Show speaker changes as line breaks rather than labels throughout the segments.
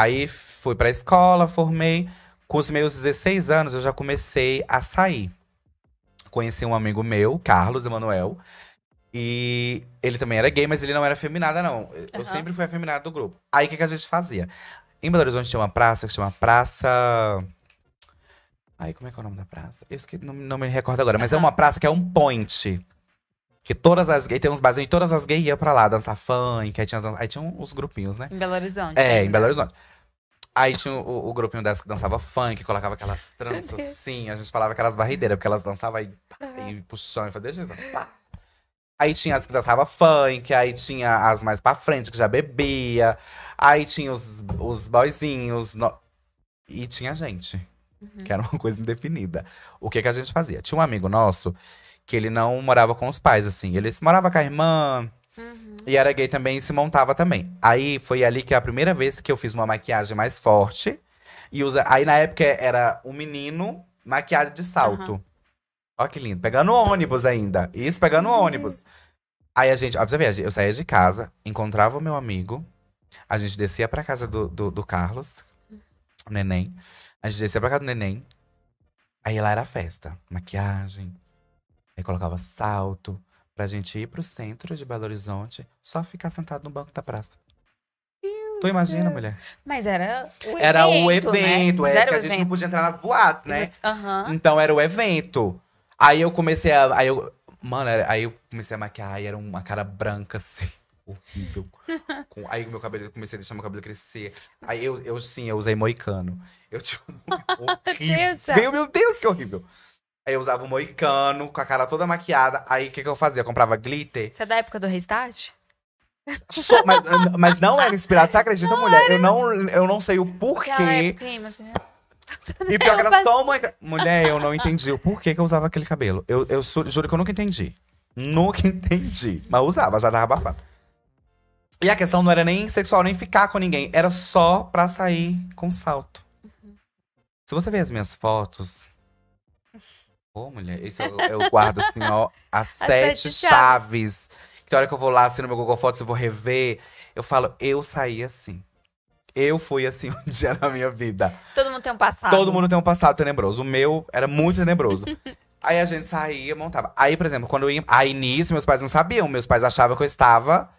Aí fui pra escola, formei. Com os meus 16 anos, eu já comecei a sair. Conheci um amigo meu, Carlos Emanuel. E ele também era gay, mas ele não era feminada, não. Uhum. Eu sempre fui afeminada do grupo. Aí o que, que a gente fazia? Em Belo Horizonte tinha uma praça que chama Praça. Aí, como é que é o nome da praça? Eu esqueci, não, não me recordo agora, mas uhum. é uma praça que é um point. Que todas as gays, tem uns barzinhos, todas as gays iam pra lá dançar funk, aí tinha, aí tinha uns grupinhos, né? Em Belo Horizonte. É, né? em Belo Horizonte. Aí tinha o, o grupinho dessas que dançava funk, colocava aquelas tranças assim, a gente falava aquelas barrideiras, porque elas dançavam aí, pá, e puxando, e falava, deixa isso, pá. Aí tinha as que dançava funk, aí tinha as mais pra frente, que já bebia. Aí tinha os, os boyzinhos. No... E tinha a gente, uhum. que era uma coisa indefinida. O que, que a gente fazia? Tinha um amigo nosso que ele não morava com os pais, assim. Ele se morava com a irmã. Uhum. E era gay também e se montava também. Aí foi ali que é a primeira vez que eu fiz uma maquiagem mais forte. E usa... Aí na época era um menino maquiado de salto. Uhum. que lindo. Pegando ônibus ainda. Isso, pegando uhum. ônibus. Aí a gente, observe, eu saía de casa, encontrava o meu amigo, a gente descia pra casa do, do, do Carlos, uhum. o neném. A gente descia pra casa do neném. Aí lá era festa, maquiagem, Aí colocava salto pra gente ir pro centro de Belo Horizonte, só ficar sentado no banco da praça. Tu imagina, mulher? Mas era o evento. Era o evento, né? é, porque a gente não podia entrar na boate né? Então era o evento. Aí eu comecei a. Aí eu, mano, aí eu comecei a maquiar, e era uma cara branca assim. Horrível. Com, aí meu cabelo, eu comecei a deixar meu cabelo crescer. Aí eu, eu sim, eu usei moicano. Eu tinha um horrível. meu Deus, que horrível. Aí eu usava o um moicano, com a cara toda maquiada. Aí o que, que eu fazia? Eu comprava glitter. Você é da época do Restart? So, mas, mas não era inspirado. Você acredita, não mulher? Eu não, eu não sei o porquê. Né? E pior que era só moicano. Mulher, eu não entendi o porquê que eu usava aquele cabelo. Eu, eu juro que eu nunca entendi. Nunca entendi. Mas usava, já dava abafado. E a questão não era nem sexual, nem ficar com ninguém. Era só pra sair com salto. Uhum. Se você ver as minhas fotos, Ô, mulher, esse eu, é eu é guardo assim, ó, as, sete, sete, chaves. Que hora que eu vou lá, assim, no meu Google Fotos, eu vou rever. Eu falo, eu saí assim. Eu fui assim um dia na minha vida. Todo mundo tem um passado. Todo mundo tem um passado tenebroso. O meu era muito tenebroso. Aí a gente saía, montava. Aí, por exemplo, quando eu ia. Aí nisso, meus pais não sabiam. Meus pais achavam que eu estava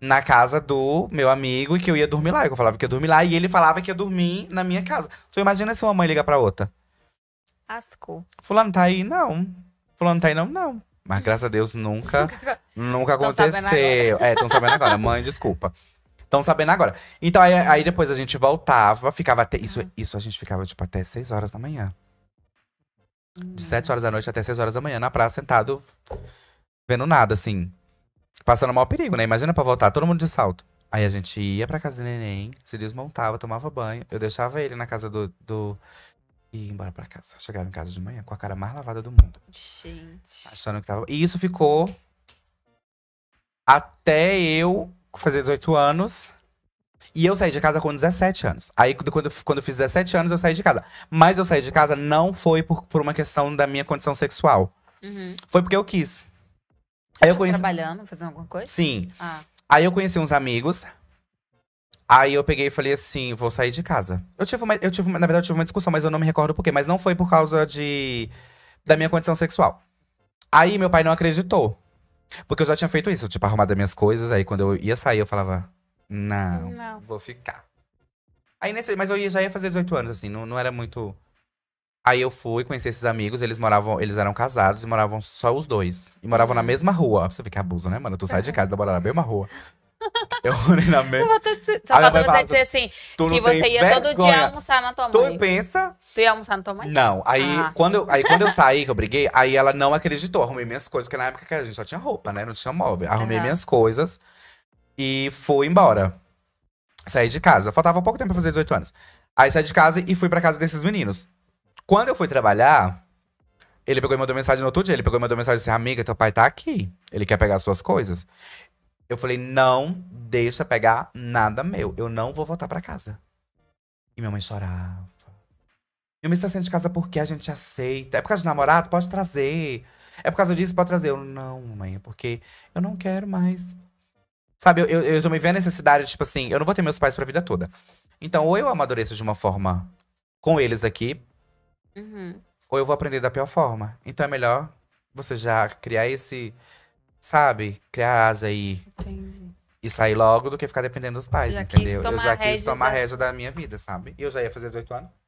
na casa do meu amigo e que eu ia dormir lá. Eu falava que ia dormir lá. E ele falava que ia dormir na minha casa. Então imagina se uma mãe liga pra outra. Fulano tá aí? Não. Fulano tá aí? Não, não. Mas graças a Deus nunca, nunca tão aconteceu. É, estão sabendo agora. Mãe, desculpa. Estão sabendo agora. Então aí, aí, depois a gente voltava, ficava até. Isso, ah. isso a gente ficava, tipo, até 6 horas da manhã. De 7 horas da noite até 6 horas da manhã, na praça, sentado, vendo nada, assim. Passando o maior perigo, né? Imagina pra voltar, todo mundo de salto. Aí a gente ia pra casa do neném, se desmontava, tomava banho. Eu deixava ele na casa do, do e ir embora pra casa. Chegava em casa de manhã com a cara mais lavada do mundo. Gente. Achando que tava. E isso ficou até eu fazer 18 anos. E eu saí de casa com 17 anos. Aí, quando, quando eu fiz 17 anos, eu saí de casa. Mas eu saí de casa não foi por, por uma questão da minha condição sexual. Uhum. Foi porque eu quis. Você aí eu conheci... trabalhando, fazendo alguma coisa? Sim. Ah. Aí eu conheci uns amigos Aí eu peguei e falei assim, vou sair de casa. Eu tive uma, eu tive uma, na verdade eu tive uma discussão, mas eu não me recordo por quê, mas não foi por causa de da minha condição sexual. Aí meu pai não acreditou. Porque eu já tinha feito isso, tipo, arrumado as minhas coisas, aí quando eu ia sair eu falava, não, não. vou ficar. Aí nesse, mas eu já ia fazer 18 anos assim, não, não era muito Aí eu fui conhecer esses amigos, eles moravam, eles eram casados e moravam só os dois. E moravam na uhum. mesma rua. você vê que abuso, né, mano? Tu sai de casa, morar na mesma rua. Eu morei na mesma. Só falta você falar, dizer assim, que você ia vergonha. todo dia almoçar na tua mãe. Tu pensa? Tu ia almoçar na tua mãe? Não. Aí, ah. quando, eu, aí quando eu saí, que eu briguei, aí ela não acreditou. Arrumei minhas coisas, porque na época que a gente só tinha roupa, né? Não tinha móvel. Arrumei uhum. minhas coisas e fui embora. Saí de casa. Faltava pouco tempo pra fazer 18 anos. Aí saí de casa e fui pra casa desses meninos. Quando eu fui trabalhar, ele pegou e mandou mensagem no outro dia. Ele pegou e mandou mensagem assim: Amiga, teu pai tá aqui. Ele quer pegar as suas coisas. Eu falei, não deixa pegar nada meu. Eu não vou voltar para casa. E minha mãe chorava. Minha mãe está saindo de casa porque a gente aceita. É por causa de namorado? Pode trazer. É por causa disso? Pode trazer. Eu, não, mãe, é porque eu não quero mais. Sabe, eu, eu, eu me vendo a necessidade, tipo assim, eu não vou ter meus pais pra vida toda. Então, ou eu amadureço de uma forma com eles aqui, uhum. ou eu vou aprender da pior forma. Então é melhor você já criar esse sabe, criar asa aí Entendi. e sair logo do que ficar dependendo dos pais, já entendeu? eu já quis tomar rédea da... da minha vida, sabe? E eu já ia fazer 18 anos.